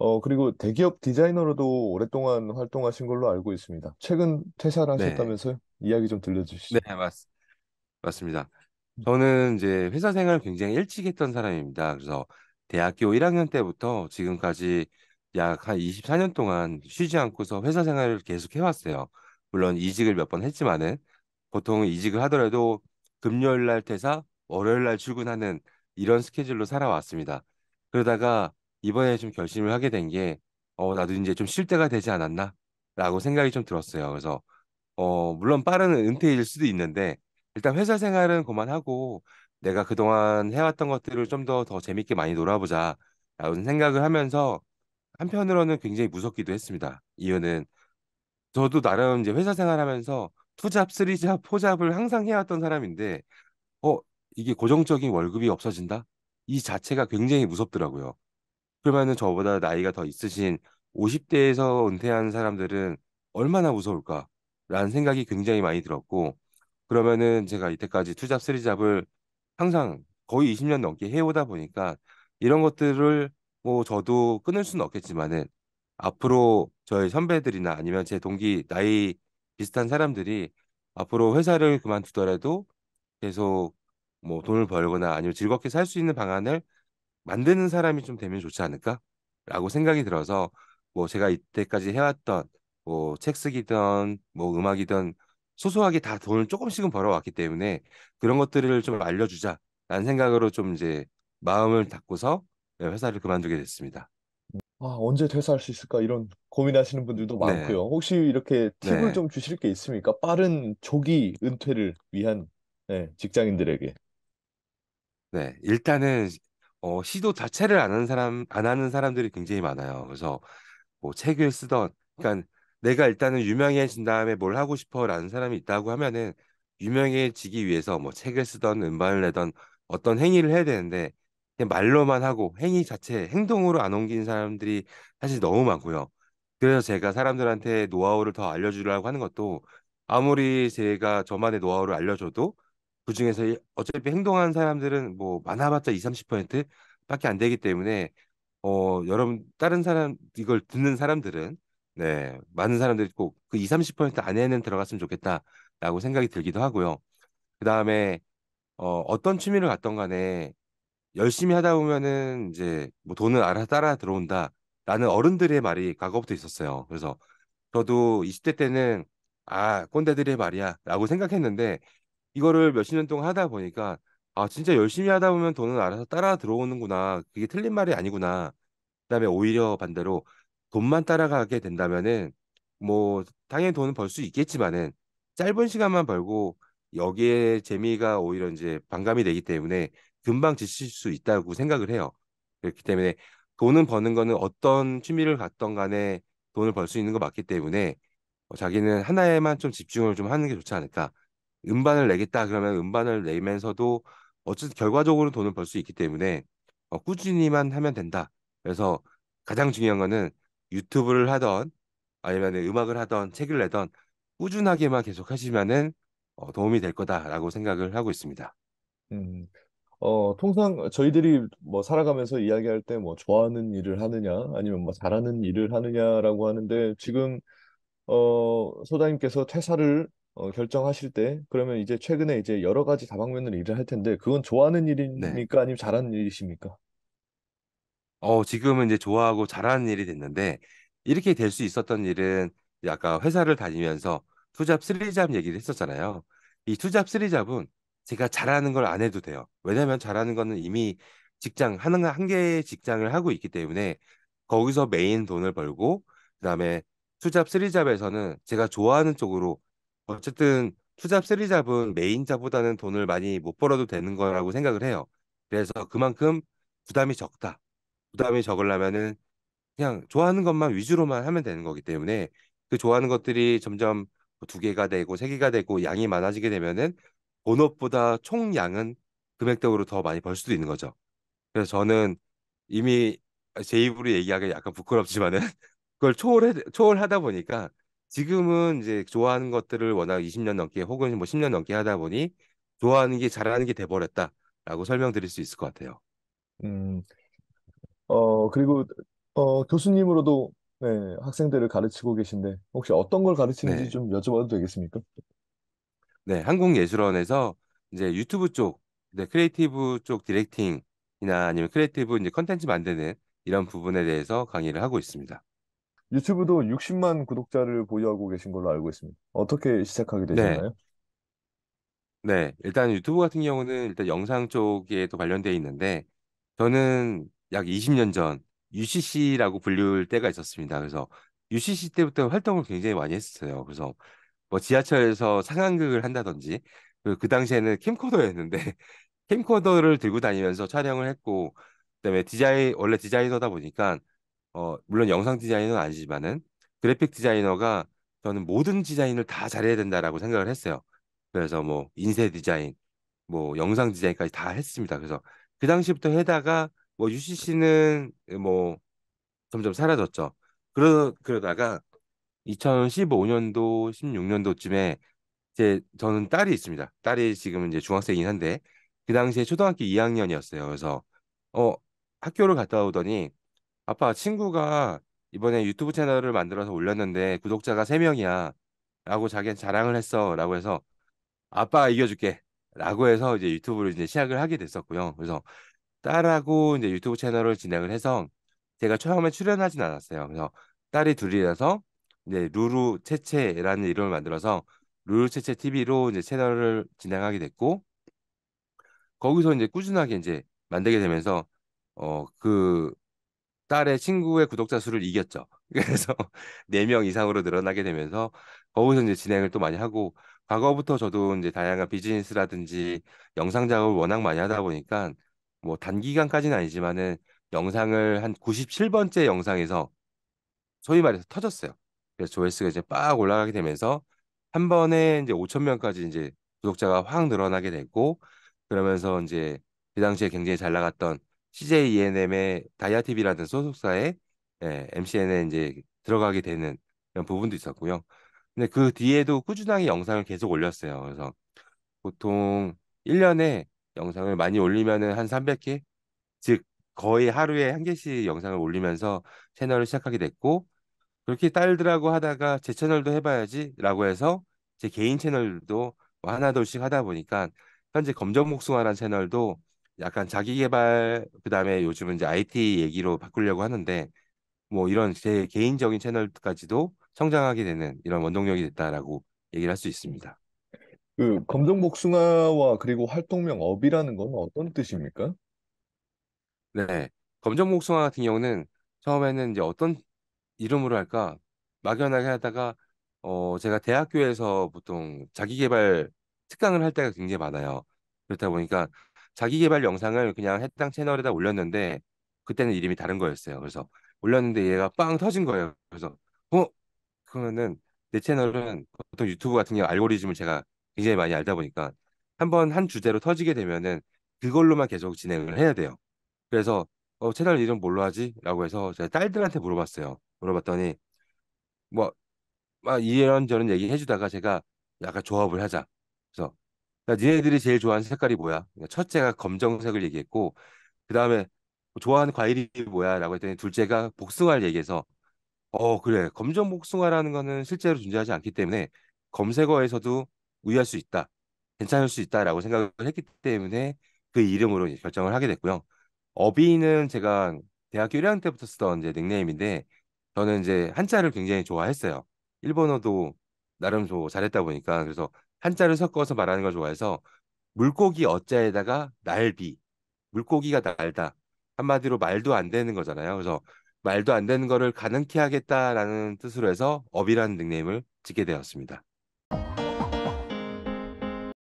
어, 그리고 대기업 디자이너로도 오랫동안 활동하신 걸로 알고 있습니다. 최근 퇴사를 네, 하셨다면서요? 이야기 좀 들려주시죠. 네, 맞, 맞습니다. 음. 저는 이제 회사 생활을 굉장히 일찍 했던 사람입니다. 그래서 대학교 1학년 때부터 지금까지 약 한 24년 동안 쉬지 않고서 회사 생활을 계속 해왔어요. 물론 이직을 몇 번 했지만은 보통 이직을 하더라도 금요일 날 퇴사, 월요일 날 출근하는 이런 스케줄로 살아왔습니다. 그러다가 이번에 좀 결심을 하게 된 게, 어, 나도 이제 좀 쉴 때가 되지 않았나? 라고 생각이 좀 들었어요. 그래서, 어, 물론 빠른 은퇴일 수도 있는데, 일단 회사 생활은 그만하고, 내가 그동안 해왔던 것들을 좀 더 더 재밌게 많이 놀아보자. 라는 생각을 하면서, 한편으로는 굉장히 무섭기도 했습니다. 이유는, 저도 나름 이제 회사 생활하면서 투잡, 쓰리잡, 포잡을 항상 해왔던 사람인데, 어, 이게 고정적인 월급이 없어진다? 이 자체가 굉장히 무섭더라고요. 그러면은 저보다 나이가 더 있으신 50대에서 은퇴한 사람들은 얼마나 무서울까라는 생각이 굉장히 많이 들었고 그러면은 제가 이때까지 투잡 쓰리잡을 항상 거의 20년 넘게 해오다 보니까 이런 것들을 뭐 저도 끊을 수는 없겠지만은 앞으로 저희 선배들이나 아니면 제 동기 나이 비슷한 사람들이 앞으로 회사를 그만두더라도 계속 뭐 돈을 벌거나 아니면 즐겁게 살 수 있는 방안을 만드는 사람이 좀 되면 좋지 않을까라고 생각이 들어서 뭐 제가 이때까지 해왔던 뭐 책 쓰기든 뭐 음악이든 소소하게 다 돈을 조금씩은 벌어왔기 때문에 그런 것들을 좀 알려주자라는 생각으로 좀 이제 마음을 닫고서 네, 회사를 그만두게 됐습니다. 아, 언제 퇴사할 수 있을까 이런 고민하시는 분들도 네. 많고요. 혹시 이렇게 팁을 네. 좀 주실 게 있습니까? 빠른 조기 은퇴를 위한 네, 직장인들에게. 네, 일단은 어, 시도 자체를 안 하는 사람 안 하는 사람들이 굉장히 많아요. 그래서 뭐 책을 쓰던 그러니까 내가 일단은 유명해진 다음에 뭘 하고 싶어라는 사람이 있다고 하면은 유명해지기 위해서 뭐 책을 쓰던 음반을 내던 어떤 행위를 해야 되는데 그냥 말로만 하고 행위 자체 행동으로 안옮긴 사람들이 사실 너무 많고요. 그래서 제가 사람들한테 노하우를 더 알려주려고 하는 것도 아무리 제가 저만의 노하우를 알려줘도 그중에서 어차피 행동하는 사람들은 뭐 많아봤자 20, 30%밖에 안 되기 때문에 어 여러분 다른 사람 이걸 듣는 사람들은 네 많은 사람들이 꼭 그 20, 30% 안에는 들어갔으면 좋겠다라고 생각이 들기도 하고요. 그 다음에 어 어떤 취미를 갖던 간에 열심히 하다 보면은 이제 뭐돈을 알아 따라 들어온다. 라는 어른들의 말이 과거부터 있었어요. 그래서 저도 20대 때는 아 꼰대들의 말이야 라고 생각했는데 이거를 몇십 년 동안 하다 보니까 아 진짜 열심히 하다 보면 돈은 알아서 따라 들어오는구나 그게 틀린 말이 아니구나 그다음에 오히려 반대로 돈만 따라가게 된다면은 뭐 당연히 돈은 벌 수 있겠지만은 짧은 시간만 벌고 여기에 재미가 오히려 이제 반감이 되기 때문에 금방 지칠 수 있다고 생각을 해요. 그렇기 때문에 돈은 버는 거는 어떤 취미를 갖던 간에 돈을 벌 수 있는 거 맞기 때문에 어, 자기는 하나에만 좀 집중을 좀 하는 게 좋지 않을까 음반을 내겠다 그러면 음반을 내면서도 어쨌든 결과적으로 돈을 벌 수 있기 때문에 어, 꾸준히만 하면 된다. 그래서 가장 중요한 거는 유튜브를 하던 아니면 음악을 하던 책을 내던 꾸준하게만 계속 하시면은 어, 도움이 될 거다라고 생각을 하고 있습니다. 음, 어, 통상 저희들이 뭐 살아가면서 이야기할 때 뭐 좋아하는 일을 하느냐 아니면 뭐 잘하는 일을 하느냐라고 하는데 지금 어, 소장님께서 퇴사를 어, 결정하실 때 그러면 이제 최근에 이제 여러 가지 다방면으로 일을 할 텐데 그건 좋아하는 네. 일입니까? 아니면 잘하는 일이십니까? 어, 지금은 이제 좋아하고 잘하는 일이 됐는데 이렇게 될 수 있었던 일은 아까 회사를 다니면서 투잡, 쓰리잡 얘기를 했었잖아요. 이 투잡, 쓰리잡은 제가 잘하는 걸 안 해도 돼요. 왜냐면 하 잘하는 거는 이미 직장 하는 한 개의 직장을 하고 있기 때문에 거기서 메인 돈을 벌고 그다음에 투잡, 쓰리잡에서는 제가 좋아하는 쪽으로 어쨌든 투잡, 쓰리잡은 메인잡보다는 돈을 많이 못 벌어도 되는 거라고 생각을 해요. 그래서 그만큼 부담이 적다. 부담이 적으려면은 그냥 좋아하는 것만 위주로만 하면 되는 거기 때문에 그 좋아하는 것들이 점점 뭐 두 개가 되고 세 개가 되고 양이 많아지게 되면은 본업보다 총량은 금액적으로 더 많이 벌 수도 있는 거죠. 그래서 저는 이미 제 입으로 얘기하기 약간 부끄럽지만은 그걸 초월해, 초월하다 보니까 지금은 이제 좋아하는 것들을 워낙 20년 넘게 혹은 뭐 10년 넘게 하다 보니 좋아하는 게 잘하는 게 돼버렸다라고 설명드릴 수 있을 것 같아요. 음, 어, 그리고 어, 교수님으로도 네, 학생들을 가르치고 계신데 혹시 어떤 걸 가르치는지 네. 좀 여쭤봐도 되겠습니까? 네, 한국예술원에서 이제 유튜브 쪽, 네, 크리에이티브 쪽 디렉팅이나 아니면 크리에이티브 이제 컨텐츠 만드는 이런 부분에 대해서 강의를 하고 있습니다. 유튜브도 60만 구독자를 보유하고 계신 걸로 알고 있습니다. 어떻게 시작하게 네. 되셨나요? 네, 일단 유튜브 같은 경우는 일단 영상 쪽에 또 관련되어 있는데, 저는 약 20년 전 UCC라고 불릴 때가 있었습니다. 그래서 UCC 때부터 활동을 굉장히 많이 했어요. 그래서 뭐 지하철에서 상황극을 한다든지, 그, 그 당시에는 캠코더였는데, 캠코더를 들고 다니면서 촬영을 했고, 그다음에 디자인, 원래 디자이너다 보니까 어, 물론 영상 디자이너는 아니지만은 그래픽 디자이너가 저는 모든 디자인을 다 잘해야 된다라고 생각을 했어요. 그래서 뭐 인쇄 디자인, 뭐 영상 디자인까지 다 했습니다. 그래서 그 당시부터 해다가 뭐 UCC는 뭐 점점 사라졌죠. 그러 그러다가 2015년도 16년도쯤에 제 저는 딸이 있습니다. 딸이 지금 이제 중학생이긴 한데 그 당시에 초등학교 2학년이었어요. 그래서 어 학교를 갔다 오더니 아빠 친구가 이번에 유튜브 채널을 만들어서 올렸는데 구독자가 3명이야. 라고 자기는 자랑을 했어. 라고 해서 아빠가 이겨줄게. 라고 해서 이제 유튜브를 이제 시작을 하게 됐었고요. 그래서 딸하고 이제 유튜브 채널을 진행을 해서 제가 처음에 출연하진 않았어요. 그래서 딸이 둘이라서 이제 루루 채채라는 이름을 만들어서 루루 채채 TV로 이제 채널을 진행하게 됐고 거기서 이제 꾸준하게 이제 만들게 되면서 어그 딸의 친구의 구독자 수를 이겼죠. 그래서 네 명 이상으로 늘어나게 되면서 거기서 이제 진행을 또 많이 하고 과거부터 저도 이제 다양한 비즈니스라든지 영상 작업을 워낙 많이 하다 보니까 뭐 단기간까지는 아니지만은 영상을 한 97번째 영상에서 소위 말해서 터졌어요. 그래서 조회수가 이제 빡 올라가게 되면서 한 번에 이제 5천 명까지 이제 구독자가 확 늘어나게 됐고 그러면서 이제 그 당시에 굉장히 잘 나갔던 CJ E&M의 n 다이아 t 비라는 소속사에 예, MCN에 이제 들어가게 되는 이런 부분도 있었고요. 근데 그 뒤에도 꾸준하게 영상을 계속 올렸어요. 그래서 보통 1년에 영상을 많이 올리면은 한 300개 즉 거의 하루에 한 개씩 영상을 올리면서 채널을 시작하게 됐고 그렇게 딸들하고 하다가 제 채널도 해봐야지라고 해서 제 개인 채널도 뭐 하나 둘씩 하다 보니까 현재 검정목숭아라는 채널도 약간 자기 개발 그다음에 요즘은 이제 IT 얘기로 바꾸려고 하는데 뭐 이런 제 개인적인 채널까지도 성장하게 되는 이런 원동력이 됐다라고 얘기를 할 수 있습니다. 그 검정 복숭아와 그리고 활동명 업이라는 건 어떤 뜻입니까? 네. 검정 복숭아 같은 경우는 처음에는 이제 어떤 이름으로 할까 막연하게 하다가 어 제가 대학교에서 보통 자기 개발 특강을 할 때가 굉장히 많아요. 그렇다 보니까 자기 개발 영상을 그냥 해당 채널에다 올렸는데 그때는 이름이 다른 거였어요. 그래서 올렸는데 얘가 빵 터진 거예요. 그래서 어 그러면은 내 채널은 보통 유튜브 같은 경우 알고리즘을 제가 굉장히 많이 알다 보니까 한번 한 주제로 터지게 되면은 그걸로만 계속 진행을 해야 돼요. 그래서 어, 채널 이름 뭘로 하지? 라고 해서 제가 딸들한테 물어봤어요. 물어봤더니 뭐막 이런저런 얘기해주다가 제가 약간 조합을 하자. 그래서 그러니까 니네들이 제일 좋아하는 색깔이 뭐야? 그러니까 첫째가 검정색을 얘기했고 그 다음에 좋아하는 과일이 뭐야라고 했더니 둘째가 복숭아를 얘기해서 어 그래 검정 복숭아라는 거는 실제로 존재하지 않기 때문에 검색어에서도 우위할 수 있다, 괜찮을 수 있다라고 생각을 했기 때문에 그 이름으로 결정을 하게 됐고요. 어비는 제가 대학교 1학년 때부터 쓰던 이제 닉네임인데 저는 이제 한자를 굉장히 좋아했어요. 일본어도 나름 잘했다 보니까 그래서 한자를 섞어서 말하는 걸 좋아해서 물고기 어자에다가 날비 물고기가 날다 한마디로 말도 안 되는 거잖아요. 그래서 말도 안 되는 거를 가능케 하겠다라는 뜻으로 해서 업이라는 닉네임을 짓게 되었습니다.